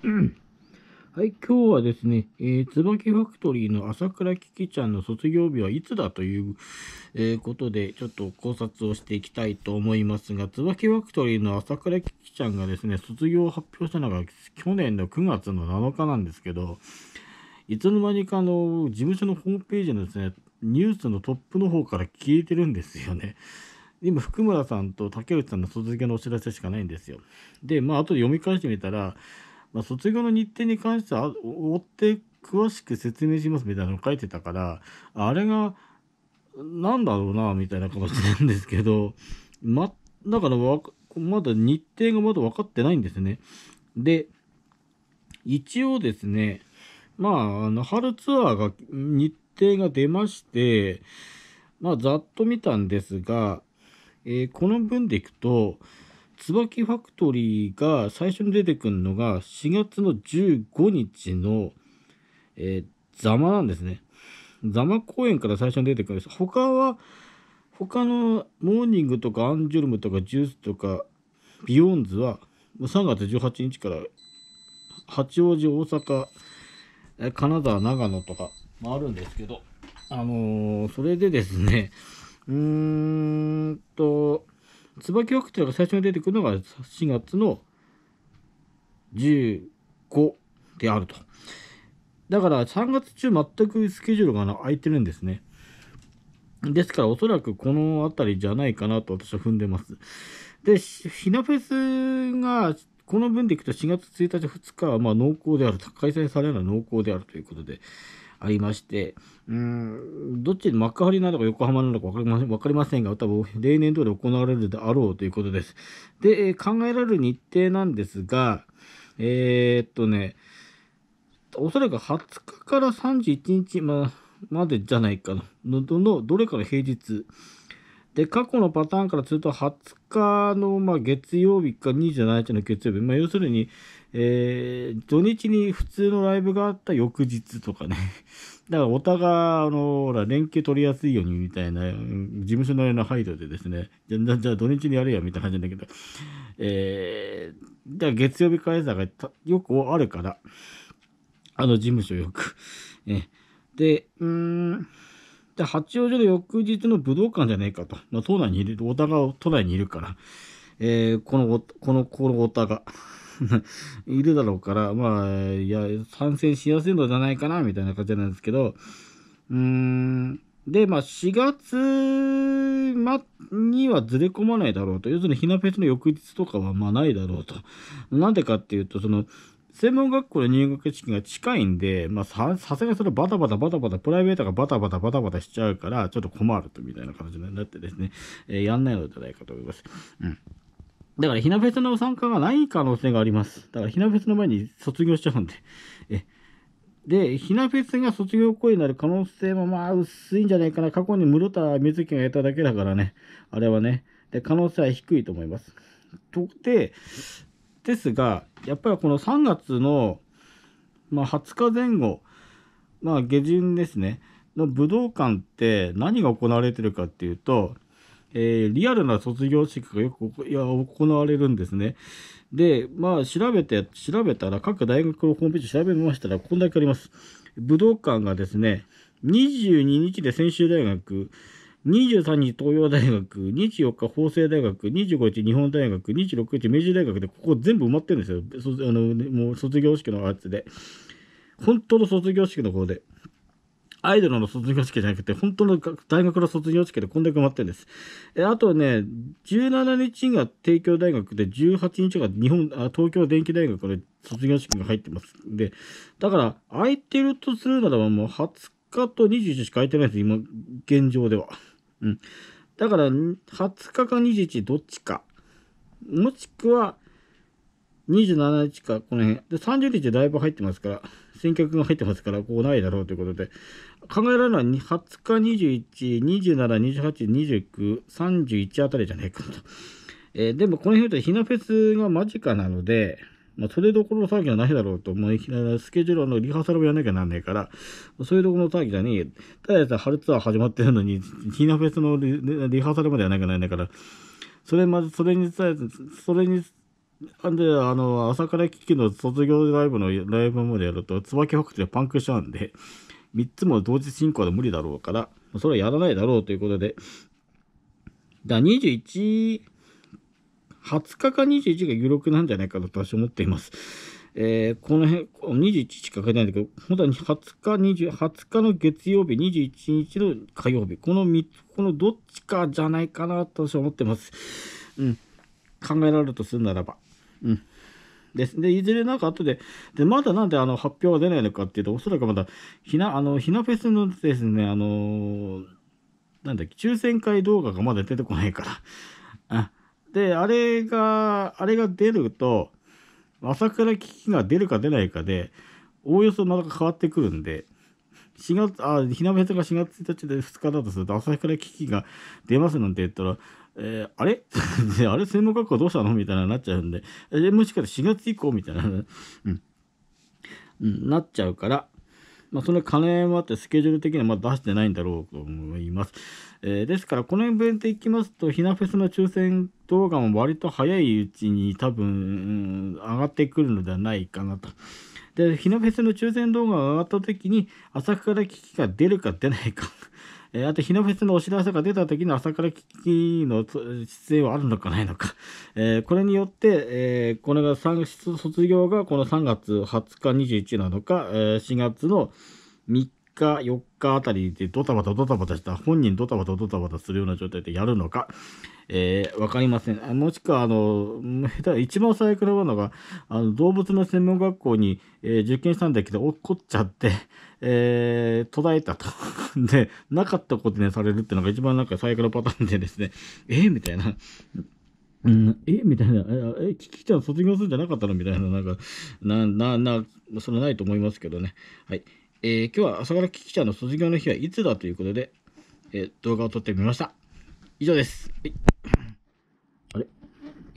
はい、今日はですね、えー、椿ファクトリーの朝倉キキちゃんの卒業日はいつだという、えー、ことで、ちょっと考察をしていきたいと思いますが、椿ファクトリーの朝倉キキちゃんがですね、卒業を発表したのが去年の9月の7日なんですけど、いつの間にかの事務所のホームページのですね、ニュースのトップの方から消えてるんですよね。今、福村さんと竹内さんの卒業のお知らせしかないんですよ。で、まあ、後で読み返してみたら、まあ、卒業の日程に関しては追って詳しく説明しますみたいなのを書いてたからあれが何だろうなみたいな形なんですけど、ま、だからわまだ日程がまだ分かってないんですね。で一応ですねまああの春ツアーが日程が出ましてまあざっと見たんですが、えー、この分でいくと椿ファクトリーが最初に出てくるのが4月の15日の、えー、ザマなんですね。ザマ公演から最初に出てくるんです。他は、他のモーニングとかアンジュルムとかジュースとかビヨーンズは3月18日から八王子、大阪、金沢、長野とかもあるんですけど、あのー、それでですね、うーんと、椿ファが最初に出てくるのが4月の15であると。だから3月中全くスケジュールが空いてるんですね。ですからおそらくこの辺りじゃないかなと私は踏んでます。で、ひなフェスがこの分でいくと4月1日、2日はまあ濃厚であると、開催されるのは濃厚であるということでありまして、うん、どっちで幕張なのか横浜なのか分かりまかりませんが、多分例年通り行われるであろうということです。で、え考えられる日程なんですが、えー、っとね、おそらく20日から31日ままでじゃないかな、ののどれかの平日、で、過去のパターンからすると、20日の、ま月曜日か27日の月曜日、まあ、要するに、えー、土日に普通のライブがあった翌日とかね。だからお互い、あの、ら、連携取りやすいようにみたいな、事務所のような配慮でですね、じゃ、じゃあ土日にやれやみたいな感じだけど、えー、じゃ月曜日開催がよくあるから、あの事務所よく。ね、で、うーん、で、八王子の翌日の武道館じゃねえかと。まあ、都内にいる、太田が都内にいるから、えー、この、この、この太田がいるだろうから、まあ、いや、参戦しやすいのじゃないかな、みたいな感じなんですけど、うーん、で、まあ、4月、ま、にはずれ込まないだろうと。要するに、ひなペェスの翌日とかは、まあ、ないだろうと。なんでかっていうと、その、専門学校で入学式が近いんで、まあさ、さすがにそれバタバタバタバタ、プライベートがバタバタバタバタしちゃうから、ちょっと困るとみたいな形になってですね、えー、やんないのではないかと思います。うん。だからひなフェスの参加がない可能性があります。だからひなフェスの前に卒業しちゃうんで。えで、ひなフェスが卒業行為になる可能性もまあ薄いんじゃないかな。過去に室田瑞希がやっただけだからね。あれはね。で、可能性は低いと思います。とで、ですが、やっぱりこの3月の、まあ、20日前後、まあ、下旬ですね、の武道館って何が行われてるかっていうと、えー、リアルな卒業式がよくいや行われるんですね。で、まあ、調べて、調べたら、各大学のホームページ調べましたら、こんだけあります。武道館がですね、22日で専修大学、23日東洋大学、24日法政大学、25日日本大学、26日明治大学でここ全部埋まってるんですよ。あのもう卒業式のあつで。本当の卒業式の方で。アイドルの卒業式じゃなくて、本当の大学の卒業式でこんだけ埋まってるんです。え、あとはね、17日が帝京大学で、18日が日本、あ東京電機大学の卒業式が入ってます。で、だから、空いてるとするならばもう20日と21日しか空いてないです、今、現状では。うん。だから、20日か21日どっちか。もしくは、27日か、この辺。で、30日だいぶ入ってますから、選客が入ってますから、ここないだろうということで、考えられるのは20日、21、27、28、29、31あたりじゃねえかと。えー、でも、この辺だとひなフェスが間近なので、まあ、それどころの騒ぎはないだろうと、思いきなスケジュールのリハーサルもやらなきゃなんねえから、そういうところの騒ぎだに、ただでさえ春ツアー始まってるのに、ヒーナフェスのリハーサルまでやらなきゃなんねえから、それまず、それに伝え、それに、あんで、あの、朝から聞きの卒業ライブのライブまでやると、椿ファクトでパンクしちゃうんで、3つも同時進行で無理だろうから、それはやらないだろうということで、だ21、20日か21が有力なんじゃないかと私は思っています。えー、この辺、21しか書いてないんだけど、本当は20日、20, 20日の月曜日、21日の火曜日、この3つ、このどっちかじゃないかなと私は思ってます。うん。考えられるとするならば。うん。です。で、いずれなんか後で、で、まだなんであの発表が出ないのかっていうと、おそらくまだ、ひな、あの、ひなフェスのですね、あのー、なんだっけ、抽選会動画がまだ出てこないから、で、あれが、あれが出ると、朝倉危機が出るか出ないかで、おおよそまか変わってくるんで、4月、あ、ひなべスが4月1日で2日だとすると、朝倉危機が出ますなんて言ったら、えー、あれ あれ専門学校どうしたのみたいななっちゃうんで、えー、もしかして4月以降みたいな、うん、なっちゃうから、まあ、その金もあってスケジュール的にはまだ出してないんだろうと思います。えー、ですから、この辺弁ン行きますと、ひなフェスの抽選画も割と早いうちに多分、上がってくるのではないかなと。で、日なフェスの抽選動画が上がった時に、朝から危機が出るか出ないか えあと、日のフェスのお知らせが出た時の朝から聞きの出演はあるのかないのか。えー、これによって、えー、これが3卒業がこの3月20日21なのか、えー、4月の3 3日、4日あたりでドタバタドタバタした、本人ドタバタドタバタするような状態でやるのか、えー、わかりません。もしくは、あの、下一番最悪なのが、あの動物の専門学校に、えー、受験したんだけど、落っこっちゃって、えー、途絶えたと。で、なかったことにされるっていうのが一番なんか最悪のパターンでですね、えー、みたいな。うん、えみたいな、え、キキちゃん卒業するんじゃなかったのみたいな、なんか、な、な、な、それないと思いますけどね。はい。えー、今日は朝倉キキちゃんの卒業の日はいつだということで、えー、動画を撮ってみました。以上です。はい